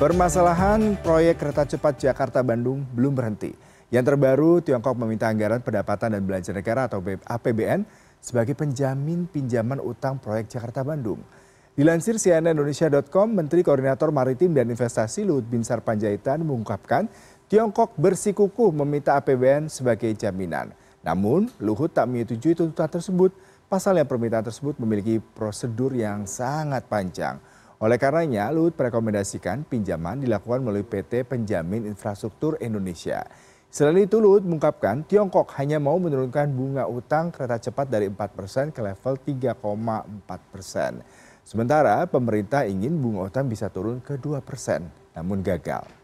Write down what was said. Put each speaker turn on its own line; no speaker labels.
Permasalahan proyek kereta cepat Jakarta-Bandung belum berhenti. Yang terbaru, Tiongkok meminta anggaran pendapatan dan belanja negara atau APBN sebagai penjamin pinjaman utang proyek Jakarta-Bandung. Dilansir CNN Indonesia.com, Menteri Koordinator Maritim dan Investasi Luhut Binsar Panjaitan mengungkapkan Tiongkok bersikukuh meminta APBN sebagai jaminan. Namun, Luhut tak menyetujui tuntutan tersebut, pasalnya permintaan tersebut memiliki prosedur yang sangat panjang. Oleh karenanya, Luhut merekomendasikan pinjaman dilakukan melalui PT Penjamin Infrastruktur Indonesia. Selain itu, Luhut mengungkapkan Tiongkok hanya mau menurunkan bunga utang kereta cepat dari 4% ke level 3,4%. persen, Sementara pemerintah ingin bunga utang bisa turun ke 2%, namun gagal.